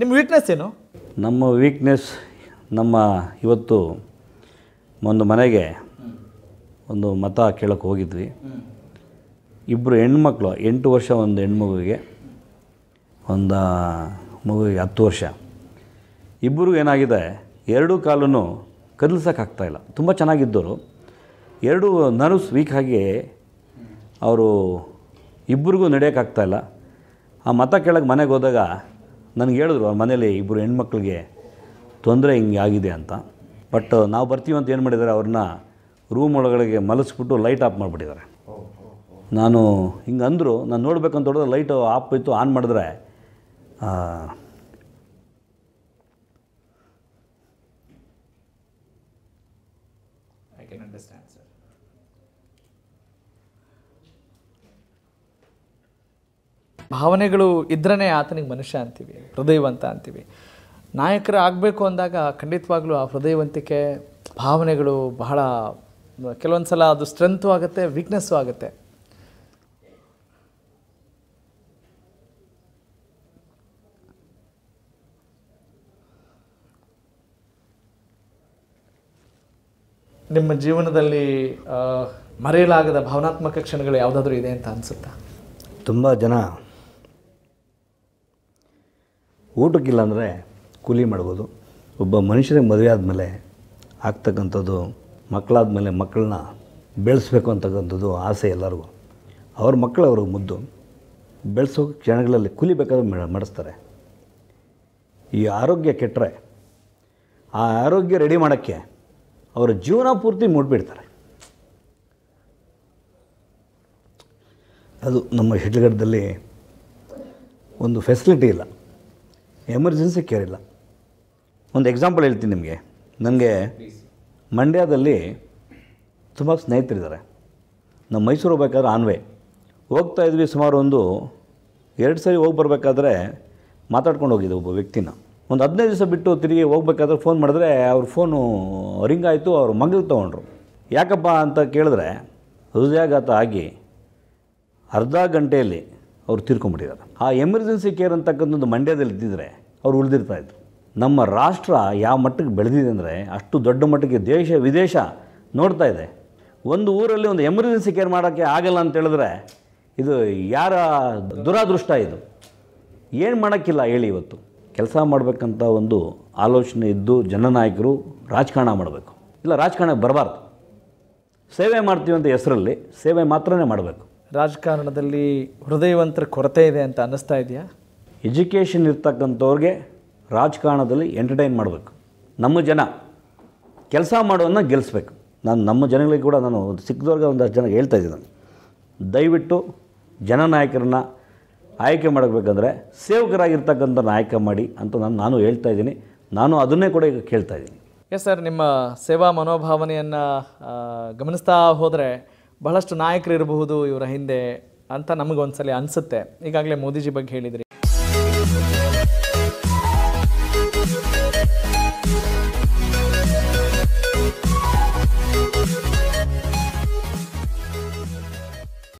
ನಿಮ್ಮ ವೀಕ್ನೆಸ್ ಏನು ನಮ್ಮ ವೀಕ್ನೆಸ್ ನಮ್ಮ ಇವತ್ತು ಒಂದು ಮನೆಗೆ ಒಂದು ಮತ ಕೇಳೋಕ್ಕೆ ಹೋಗಿದ್ವಿ ಇಬ್ಬರು ಹೆಣ್ಮಕ್ಳು ಎಂಟು ವರ್ಷ ಒಂದು ಹೆಣ್ಮಗುವಿಗೆ ಒಂದು ಮಗುವಿಗೆ ಹತ್ತು ವರ್ಷ ಇಬ್ಬರಿಗೂ ಏನಾಗಿದೆ ಎರಡೂ ಕಾಲೂ ಕದಲ್ಸೋಕ್ಕಾಗ್ತಾಯಿಲ್ಲ ತುಂಬ ಚೆನ್ನಾಗಿದ್ದರು ಎರಡು ನರ್ವ್ಸ್ ವೀಕ್ ಆಗಿ ಅವರು ಇಬ್ಬರಿಗೂ ನಡೆಯೋಕ್ಕಾಗ್ತಾಯಿಲ್ಲ ಆ ಮತ ಕೇಳೋಕ್ಕೆ ಮನೆಗೆ ಹೋದಾಗ ನನಗೆ ಹೇಳಿದ್ರು ಅವ್ರ ಮನೇಲಿ ಇಬ್ಬರು ಹೆಣ್ಮಕ್ಳಿಗೆ ತೊಂದರೆ ಹಿಂಗೆ ಆಗಿದೆ ಅಂತ ಬಟ್ ನಾವು ಬರ್ತೀವಿ ಅಂತ ಏನು ಮಾಡಿದ್ದಾರೆ ಅವ್ರನ್ನ ರೂಮ್ ಒಳಗಡೆಗೆ ಮಲಸ್ಬಿಟ್ಟು ಲೈಟ್ ಆಫ್ ಮಾಡಿಬಿಟ್ಟಿದ್ದಾರೆ ನಾನು ಹಿಂಗೆ ಅಂದರು ನಾನು ನೋಡ್ಬೇಕಂತ ಹೊಡೆದ್ರೆ ಲೈಟು ಆಫ್ ಇತ್ತು ಆನ್ ಮಾಡಿದ್ರೆ ಐ ಕ್ಯಾನ್ ಅಂಡರ್ಸ್ಟ್ಯಾಂಡ್ ಸರ್ ಭಾವನೆಗಳು ಇದ್ರೇ ಆತನಿಗೆ ಮನುಷ್ಯ ಅಂತೀವಿ ಹೃದಯವಂತ ಅಂತೀವಿ ನಾಯಕರು ಆಗಬೇಕು ಅಂದಾಗ ಖಂಡಿತವಾಗ್ಲೂ ಆ ಹೃದಯವಂತಿಕೆ ಭಾವನೆಗಳು ಬಹಳ ಕೆಲವೊಂದು ಸಲ ಅದು ಸ್ಟ್ರೆಂತು ಆಗುತ್ತೆ ವೀಕ್ನೆಸ್ಸು ಆಗುತ್ತೆ ನಿಮ್ಮ ಜೀವನದಲ್ಲಿ ಮರೆಯಲಾಗದ ಭಾವನಾತ್ಮಕ ಕ್ಷಣಗಳು ಯಾವುದಾದ್ರೂ ಇದೆ ಅಂತ ಅನಿಸುತ್ತಾ ತುಂಬ ಜನ ಊಟಕ್ಕಿಲ್ಲ ಅಂದರೆ ಕೂಲಿ ಮಾಡ್ಬೋದು ಒಬ್ಬ ಮನುಷ್ಯನಿಗೆ ಮದುವೆ ಆದಮೇಲೆ ಆಗ್ತಕ್ಕಂಥದ್ದು ಮಕ್ಕಳಾದ ಮೇಲೆ ಮಕ್ಕಳನ್ನ ಬೆಳೆಸ್ಬೇಕು ಅಂತಕ್ಕಂಥದ್ದು ಆಸೆ ಎಲ್ಲರಿಗೂ ಅವ್ರ ಅವ್ರಿಗೆ ಮುದ್ದು ಬೆಳೆಸೋ ಕ್ಷಣಗಳಲ್ಲಿ ಕೂಲಿಬೇಕಾದ್ರೆ ಮಾಡಿಸ್ತಾರೆ ಈ ಆರೋಗ್ಯ ಕೆಟ್ಟರೆ ಆ ಆರೋಗ್ಯ ರೆಡಿ ಮಾಡೋಕ್ಕೆ ಅವರ ಜೀವನ ಪೂರ್ತಿ ಮೂಡಿಬಿಡ್ತಾರೆ ಅದು ನಮ್ಮ ಶಿಡ್ಲಘಟ್ಟದಲ್ಲಿ ಒಂದು ಫೆಸಿಲಿಟಿ ಇಲ್ಲ ಎಮರ್ಜೆನ್ಸಿ ಕೇರ್ ಇಲ್ಲ ಒಂದು ಎಕ್ಸಾಂಪಲ್ ಹೇಳ್ತೀನಿ ನಿಮಗೆ ನನಗೆ ಮಂಡ್ಯದಲ್ಲಿ ತುಂಬ ಸ್ನೇಹಿತರಿದ್ದಾರೆ ನಮ್ಮ ಮೈಸೂರು ಹೋಗ್ಬೇಕಾದ್ರೆ ಆನ್ವೆ ಹೋಗ್ತಾ ಇದ್ವಿ ಸುಮಾರು ಒಂದು ಎರಡು ಸರಿ ಹೋಗಿ ಬರಬೇಕಾದ್ರೆ ಮಾತಾಡ್ಕೊಂಡು ಹೋಗಿದ್ದೆ ಒಬ್ಬ ವ್ಯಕ್ತಿನ ಒಂದು ಹದಿನೈದು ದಿವಸ ಬಿಟ್ಟು ತಿರುಗಿ ಹೋಗ್ಬೇಕಾದ್ರೆ ಫೋನ್ ಮಾಡಿದ್ರೆ ಅವ್ರ ಫೋನು ರಿಂಗ್ ಆಯಿತು ಅವ್ರ ಮಗಳು ತೊಗೊಂಡ್ರು ಯಾಕಪ್ಪ ಅಂತ ಕೇಳಿದ್ರೆ ಹೃದಯಾಘಾತ ಆಗಿ ಅರ್ಧ ಗಂಟೆಯಲ್ಲಿ ಅವ್ರು ತೀರ್ಕೊಂಡ್ಬಿಟ್ಟಿದ್ದಾರೆ ಆ ಎಮರ್ಜೆನ್ಸಿ ಕೇರ್ ಅಂತಕ್ಕಂಥದ್ದು ಮಂಡ್ಯದಲ್ಲಿ ಇದ್ದಿದ್ರೆ ಅವ್ರು ಉಳಿದಿರ್ತಾ ಇದ್ರು ನಮ್ಮ ರಾಷ್ಟ್ರ ಯಾವ ಮಟ್ಟಕ್ಕೆ ಬೆಳೆದಿದೆ ಅಂದರೆ ಅಷ್ಟು ದೊಡ್ಡ ಮಟ್ಟಕ್ಕೆ ದೇಶ ವಿದೇಶ ನೋಡ್ತಾ ಇದೆ ಒಂದು ಊರಲ್ಲಿ ಒಂದು ಎಮರ್ಜೆನ್ಸಿ ಕೇರ್ ಮಾಡೋಕ್ಕೆ ಆಗಲ್ಲ ಅಂತ ಹೇಳಿದ್ರೆ ಇದು ಯಾರ ದುರಾದೃಷ್ಟ ಇದು ಏನು ಮಾಡೋಕ್ಕಿಲ್ಲ ಹೇಳಿ ಇವತ್ತು ಕೆಲಸ ಮಾಡಬೇಕಂತ ಒಂದು ಆಲೋಚನೆ ಇದ್ದು ಜನನಾಯಕರು ರಾಜಕಾರಣ ಮಾಡಬೇಕು ಇಲ್ಲ ರಾಜಕಾರಣಕ್ಕೆ ಬರಬಾರ್ದು ಸೇವೆ ಮಾಡ್ತೀವಿ ಅಂತ ಹೆಸರಲ್ಲಿ ಸೇವೆ ಮಾತ್ರನೇ ಮಾಡಬೇಕು ರಾಜಕಾರಣದಲ್ಲಿ ಹೃದಯವಂತರ ಕೊರತೆ ಇದೆ ಅಂತ ಅನ್ನಿಸ್ತಾ ಇದೆಯಾ ಎಜುಕೇಷನ್ ಇರ್ತಕ್ಕಂಥವ್ರಿಗೆ ರಾಜಕಾರಣದಲ್ಲಿ ಎಂಟರ್ಟೈನ್ ಮಾಡಬೇಕು ನಮ್ಮ ಜನ ಕೆಲಸ ಮಾಡೋದನ್ನ ಗೆಲ್ಲಿಸ್ಬೇಕು ನಾನು ನಮ್ಮ ಜನಗಳಿಗೆ ಕೂಡ ನಾನು ಸಿಕ್ಕದವ್ರಿಗೆ ಒಂದಷ್ಟು ಜನ ಹೇಳ್ತಾ ಇದ್ದೀನಿ ದಯವಿಟ್ಟು ಜನನಾಯಕರನ್ನ ಆಯ್ಕೆ ಮಾಡಬೇಕಂದ್ರೆ ಸೇವಕರಾಗಿರ್ತಕ್ಕಂಥ ಆಯ್ಕೆ ಮಾಡಿ ಅಂತ ನಾನು ನಾನು ಹೇಳ್ತಾ ಇದ್ದೀನಿ ನಾನು ಅದನ್ನೇ ಕೂಡ ಈಗ ಕೇಳ್ತಾ ಇದ್ದೀನಿ ಎಸ್ ಸರ್ ನಿಮ್ಮ ಸೇವಾ ಮನೋಭಾವನೆಯನ್ನು ಗಮನಿಸ್ತಾ ಹೋದರೆ ಬಹಳಷ್ಟು ನಾಯಕರು ಇರಬಹುದು ಇವರ ಹಿಂದೆ ಅಂತ ನಮಗೊಂದ್ಸಲಿ ಅನಿಸುತ್ತೆ ಈಗಾಗಲೇ ಮೋದಿಜಿ ಬಗ್ಗೆ ಹೇಳಿದ್ರಿ